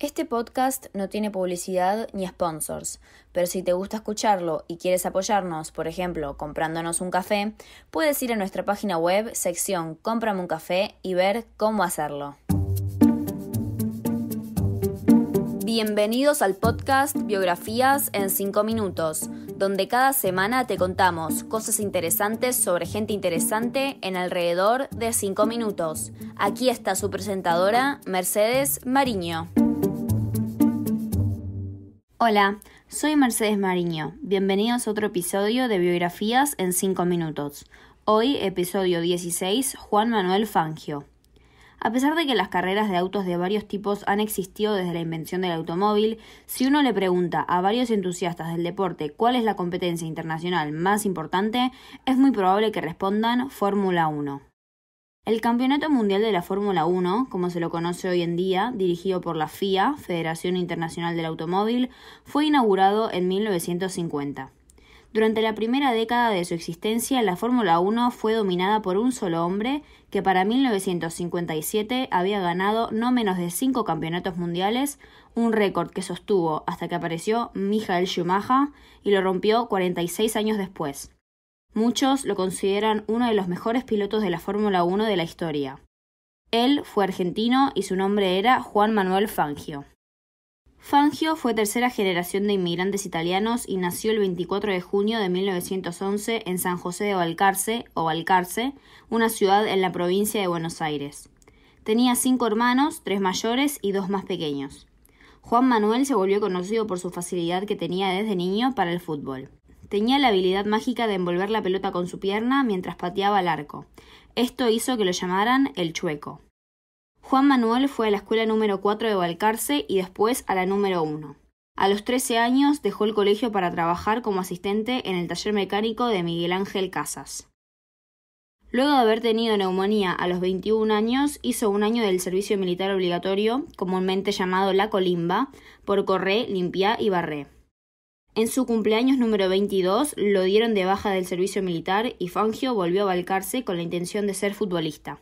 Este podcast no tiene publicidad ni sponsors, pero si te gusta escucharlo y quieres apoyarnos, por ejemplo, comprándonos un café, puedes ir a nuestra página web, sección Cómprame un café y ver cómo hacerlo. Bienvenidos al podcast Biografías en 5 minutos, donde cada semana te contamos cosas interesantes sobre gente interesante en alrededor de 5 minutos. Aquí está su presentadora, Mercedes Mariño. Hola, soy Mercedes Mariño. Bienvenidos a otro episodio de Biografías en 5 Minutos. Hoy, episodio 16, Juan Manuel Fangio. A pesar de que las carreras de autos de varios tipos han existido desde la invención del automóvil, si uno le pregunta a varios entusiastas del deporte cuál es la competencia internacional más importante, es muy probable que respondan Fórmula 1. El Campeonato Mundial de la Fórmula 1, como se lo conoce hoy en día, dirigido por la FIA, Federación Internacional del Automóvil, fue inaugurado en 1950. Durante la primera década de su existencia, la Fórmula 1 fue dominada por un solo hombre que para 1957 había ganado no menos de cinco campeonatos mundiales, un récord que sostuvo hasta que apareció Michael Schumacher y lo rompió 46 años después. Muchos lo consideran uno de los mejores pilotos de la Fórmula 1 de la historia. Él fue argentino y su nombre era Juan Manuel Fangio. Fangio fue tercera generación de inmigrantes italianos y nació el 24 de junio de 1911 en San José de Valcarce, o Balcarce, una ciudad en la provincia de Buenos Aires. Tenía cinco hermanos, tres mayores y dos más pequeños. Juan Manuel se volvió conocido por su facilidad que tenía desde niño para el fútbol. Tenía la habilidad mágica de envolver la pelota con su pierna mientras pateaba el arco. Esto hizo que lo llamaran el chueco. Juan Manuel fue a la escuela número 4 de Valcarce y después a la número 1. A los 13 años dejó el colegio para trabajar como asistente en el taller mecánico de Miguel Ángel Casas. Luego de haber tenido neumonía a los 21 años, hizo un año del servicio militar obligatorio, comúnmente llamado la colimba, por correr, limpiar y barrer. En su cumpleaños número 22 lo dieron de baja del servicio militar y Fangio volvió a balcarse con la intención de ser futbolista.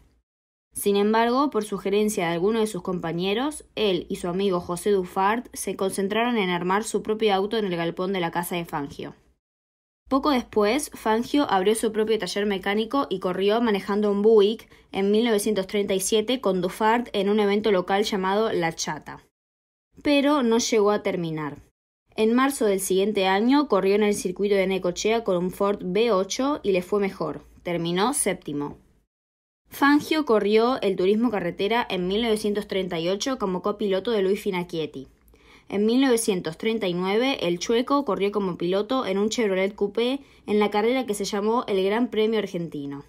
Sin embargo, por sugerencia de alguno de sus compañeros, él y su amigo José Dufart se concentraron en armar su propio auto en el galpón de la casa de Fangio. Poco después, Fangio abrió su propio taller mecánico y corrió manejando un Buick en 1937 con Dufart en un evento local llamado La Chata. Pero no llegó a terminar. En marzo del siguiente año corrió en el circuito de Necochea con un Ford B8 y le fue mejor. Terminó séptimo. Fangio corrió el turismo carretera en 1938 como copiloto de Luis Finacchietti. En 1939, el Chueco corrió como piloto en un Chevrolet Coupé en la carrera que se llamó el Gran Premio Argentino.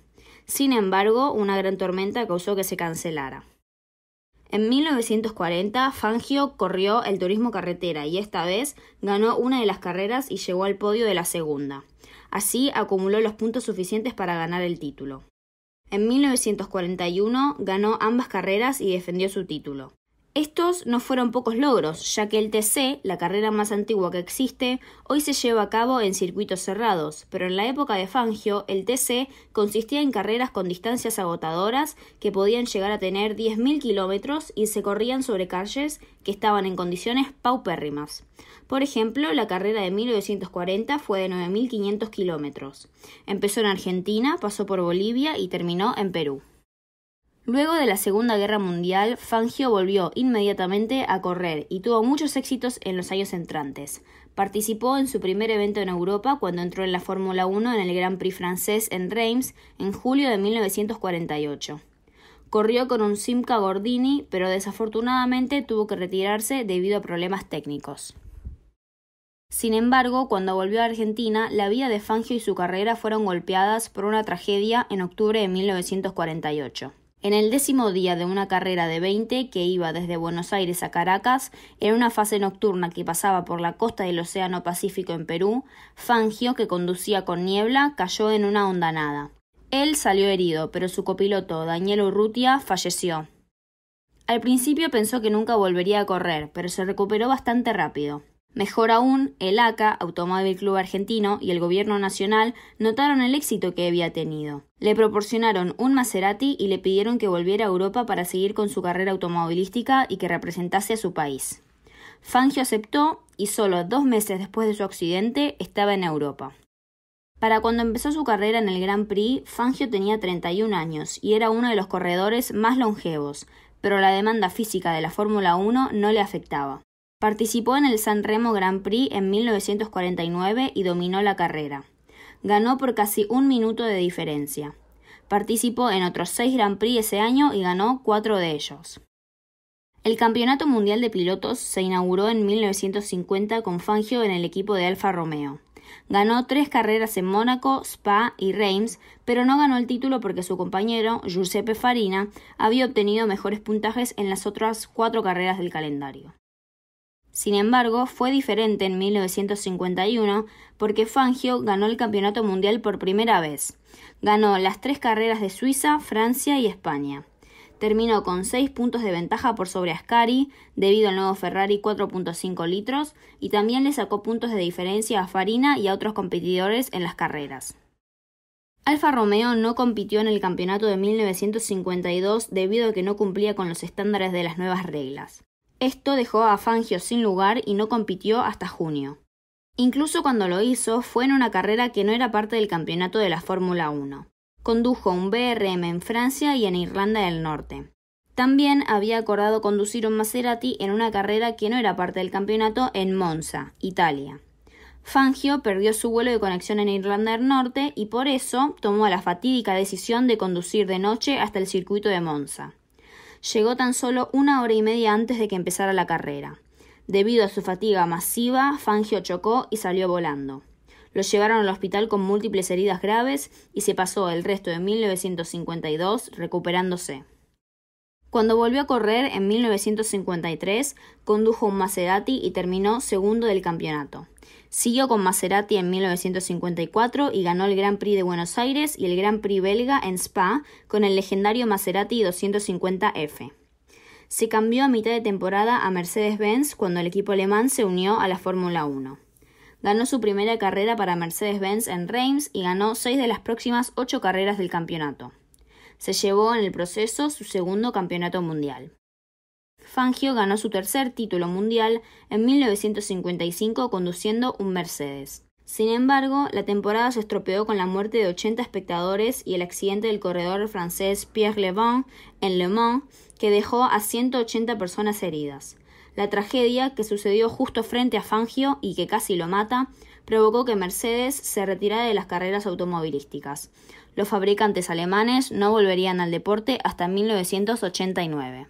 Sin embargo, una gran tormenta causó que se cancelara. En 1940, Fangio corrió el turismo carretera y esta vez ganó una de las carreras y llegó al podio de la segunda. Así acumuló los puntos suficientes para ganar el título. En 1941 ganó ambas carreras y defendió su título. Estos no fueron pocos logros, ya que el TC, la carrera más antigua que existe, hoy se lleva a cabo en circuitos cerrados, pero en la época de Fangio el TC consistía en carreras con distancias agotadoras que podían llegar a tener 10.000 kilómetros y se corrían sobre calles que estaban en condiciones paupérrimas. Por ejemplo, la carrera de 1940 fue de 9.500 kilómetros. Empezó en Argentina, pasó por Bolivia y terminó en Perú. Luego de la Segunda Guerra Mundial, Fangio volvió inmediatamente a correr y tuvo muchos éxitos en los años entrantes. Participó en su primer evento en Europa cuando entró en la Fórmula 1 en el Grand Prix francés en Reims en julio de 1948. Corrió con un Simca Gordini, pero desafortunadamente tuvo que retirarse debido a problemas técnicos. Sin embargo, cuando volvió a Argentina, la vida de Fangio y su carrera fueron golpeadas por una tragedia en octubre de 1948. En el décimo día de una carrera de 20 que iba desde Buenos Aires a Caracas, en una fase nocturna que pasaba por la costa del Océano Pacífico en Perú, Fangio, que conducía con niebla, cayó en una hondanada. Él salió herido, pero su copiloto, Daniel Urrutia, falleció. Al principio pensó que nunca volvería a correr, pero se recuperó bastante rápido. Mejor aún, el ACA, Automóvil Club Argentino y el Gobierno Nacional notaron el éxito que había tenido. Le proporcionaron un Maserati y le pidieron que volviera a Europa para seguir con su carrera automovilística y que representase a su país. Fangio aceptó y solo dos meses después de su accidente estaba en Europa. Para cuando empezó su carrera en el Grand Prix, Fangio tenía 31 años y era uno de los corredores más longevos, pero la demanda física de la Fórmula 1 no le afectaba. Participó en el San Remo Grand Prix en 1949 y dominó la carrera. Ganó por casi un minuto de diferencia. Participó en otros seis Grand Prix ese año y ganó cuatro de ellos. El Campeonato Mundial de Pilotos se inauguró en 1950 con Fangio en el equipo de Alfa Romeo. Ganó tres carreras en Mónaco, Spa y Reims, pero no ganó el título porque su compañero, Giuseppe Farina, había obtenido mejores puntajes en las otras cuatro carreras del calendario. Sin embargo, fue diferente en 1951 porque Fangio ganó el Campeonato Mundial por primera vez. Ganó las tres carreras de Suiza, Francia y España. Terminó con seis puntos de ventaja por sobre Ascari debido al nuevo Ferrari 4.5 litros y también le sacó puntos de diferencia a Farina y a otros competidores en las carreras. Alfa Romeo no compitió en el campeonato de 1952 debido a que no cumplía con los estándares de las nuevas reglas. Esto dejó a Fangio sin lugar y no compitió hasta junio. Incluso cuando lo hizo fue en una carrera que no era parte del campeonato de la Fórmula 1. Condujo un BRM en Francia y en Irlanda del Norte. También había acordado conducir un Maserati en una carrera que no era parte del campeonato en Monza, Italia. Fangio perdió su vuelo de conexión en Irlanda del Norte y por eso tomó la fatídica decisión de conducir de noche hasta el circuito de Monza llegó tan solo una hora y media antes de que empezara la carrera. Debido a su fatiga masiva, Fangio chocó y salió volando. Lo llevaron al hospital con múltiples heridas graves y se pasó el resto de 1952 recuperándose. Cuando volvió a correr en 1953, condujo un Maserati y terminó segundo del campeonato. Siguió con Maserati en 1954 y ganó el Gran Prix de Buenos Aires y el Gran Prix belga en Spa con el legendario Maserati 250F. Se cambió a mitad de temporada a Mercedes-Benz cuando el equipo alemán se unió a la Fórmula 1. Ganó su primera carrera para Mercedes-Benz en Reims y ganó seis de las próximas ocho carreras del campeonato. Se llevó en el proceso su segundo campeonato mundial. Fangio ganó su tercer título mundial en 1955 conduciendo un Mercedes. Sin embargo, la temporada se estropeó con la muerte de 80 espectadores y el accidente del corredor francés Pierre Levin en Le Mans, que dejó a 180 personas heridas. La tragedia, que sucedió justo frente a Fangio y que casi lo mata, provocó que Mercedes se retirara de las carreras automovilísticas. Los fabricantes alemanes no volverían al deporte hasta 1989.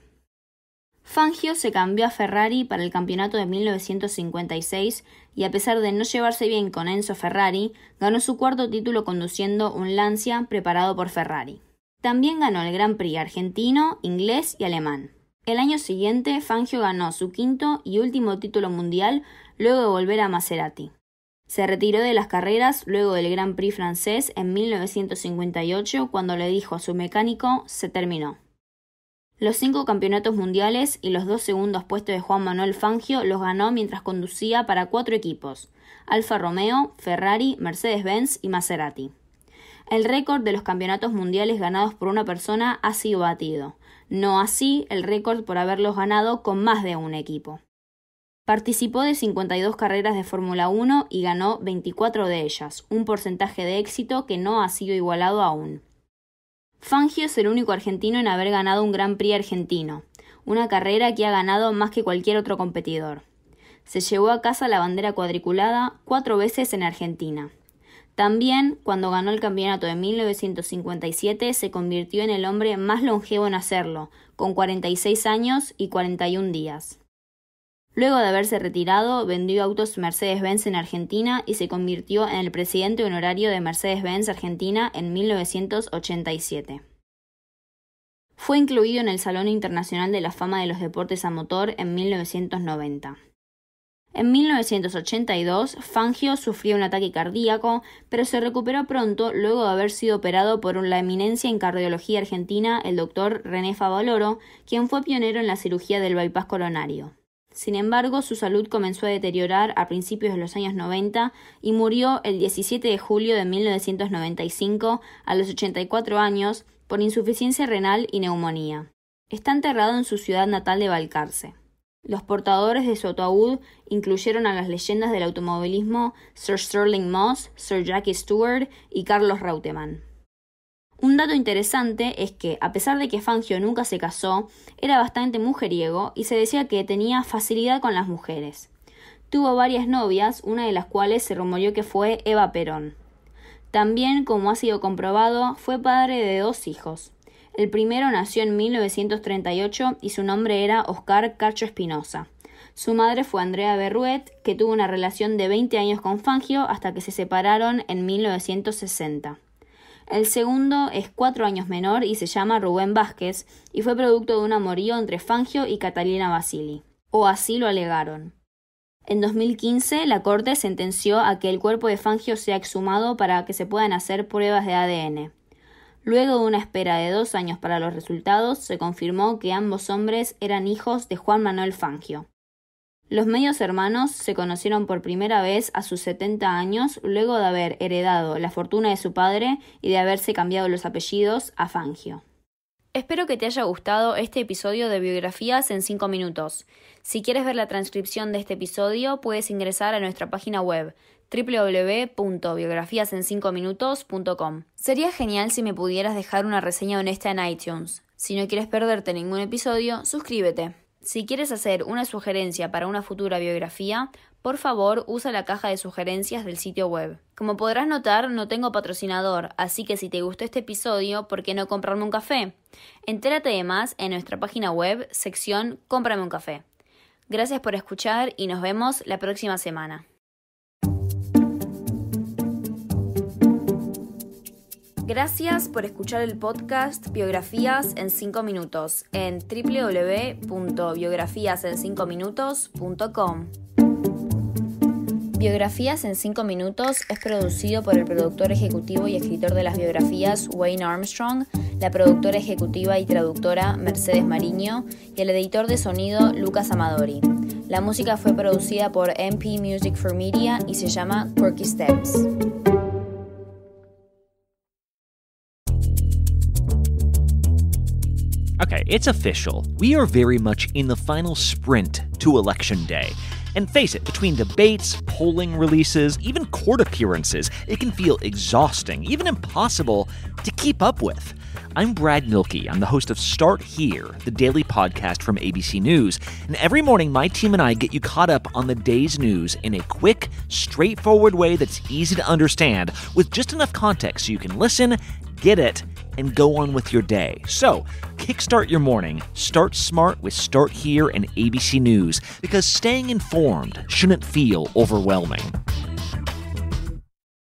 Fangio se cambió a Ferrari para el campeonato de 1956 y a pesar de no llevarse bien con Enzo Ferrari, ganó su cuarto título conduciendo un Lancia preparado por Ferrari. También ganó el Gran Prix argentino, inglés y alemán. El año siguiente, Fangio ganó su quinto y último título mundial luego de volver a Maserati. Se retiró de las carreras luego del Gran Prix francés en 1958 cuando le dijo a su mecánico se terminó. Los cinco campeonatos mundiales y los dos segundos puestos de Juan Manuel Fangio los ganó mientras conducía para cuatro equipos, Alfa Romeo, Ferrari, Mercedes-Benz y Maserati. El récord de los campeonatos mundiales ganados por una persona ha sido batido, no así el récord por haberlos ganado con más de un equipo. Participó de 52 carreras de Fórmula 1 y ganó 24 de ellas, un porcentaje de éxito que no ha sido igualado aún. Fangio es el único argentino en haber ganado un Gran Prix argentino, una carrera que ha ganado más que cualquier otro competidor. Se llevó a casa la bandera cuadriculada cuatro veces en Argentina. También, cuando ganó el campeonato de 1957, se convirtió en el hombre más longevo en hacerlo, con 46 años y 41 días. Luego de haberse retirado, vendió autos Mercedes-Benz en Argentina y se convirtió en el presidente honorario de Mercedes-Benz Argentina en 1987. Fue incluido en el Salón Internacional de la Fama de los Deportes a Motor en 1990. En 1982, Fangio sufrió un ataque cardíaco, pero se recuperó pronto luego de haber sido operado por la eminencia en cardiología argentina, el doctor René Favaloro, quien fue pionero en la cirugía del bypass coronario. Sin embargo, su salud comenzó a deteriorar a principios de los años 90 y murió el 17 de julio de 1995 a los 84 años por insuficiencia renal y neumonía. Está enterrado en su ciudad natal de Balcarce. Los portadores de su ataúd incluyeron a las leyendas del automovilismo Sir Sterling Moss, Sir Jackie Stewart y Carlos Rautemann. Un dato interesante es que, a pesar de que Fangio nunca se casó, era bastante mujeriego y se decía que tenía facilidad con las mujeres. Tuvo varias novias, una de las cuales se rumoreó que fue Eva Perón. También, como ha sido comprobado, fue padre de dos hijos. El primero nació en 1938 y su nombre era Oscar Cacho Espinosa. Su madre fue Andrea Berruet, que tuvo una relación de 20 años con Fangio hasta que se separaron en 1960. El segundo es cuatro años menor y se llama Rubén Vázquez y fue producto de un amorío entre Fangio y Catalina Basili, o así lo alegaron. En 2015, la Corte sentenció a que el cuerpo de Fangio sea exhumado para que se puedan hacer pruebas de ADN. Luego de una espera de dos años para los resultados, se confirmó que ambos hombres eran hijos de Juan Manuel Fangio. Los medios hermanos se conocieron por primera vez a sus 70 años luego de haber heredado la fortuna de su padre y de haberse cambiado los apellidos a Fangio. Espero que te haya gustado este episodio de Biografías en 5 minutos. Si quieres ver la transcripción de este episodio, puedes ingresar a nuestra página web www.biografiasen5minutos.com. Sería genial si me pudieras dejar una reseña honesta en iTunes. Si no quieres perderte ningún episodio, suscríbete. Si quieres hacer una sugerencia para una futura biografía, por favor usa la caja de sugerencias del sitio web. Como podrás notar, no tengo patrocinador, así que si te gustó este episodio, ¿por qué no comprarme un café? Entérate de más en nuestra página web, sección Cómprame un café. Gracias por escuchar y nos vemos la próxima semana. Gracias por escuchar el podcast Biografías en 5 Minutos en www.biografiasen5minutos.com. Biografías en 5 Minutos es producido por el productor ejecutivo y escritor de las biografías Wayne Armstrong, la productora ejecutiva y traductora Mercedes Mariño y el editor de sonido Lucas Amadori. La música fue producida por MP Music for Media y se llama Quirky Steps. Okay, it's official. We are very much in the final sprint to Election Day. And face it, between debates, polling releases, even court appearances, it can feel exhausting, even impossible to keep up with. I'm Brad Milkey. I'm the host of Start Here, the daily podcast from ABC News. And every morning, my team and I get you caught up on the day's news in a quick, straightforward way that's easy to understand, with just enough context so you can listen get it, and go on with your day. So, kickstart your morning. Start smart with Start Here and ABC News because staying informed shouldn't feel overwhelming.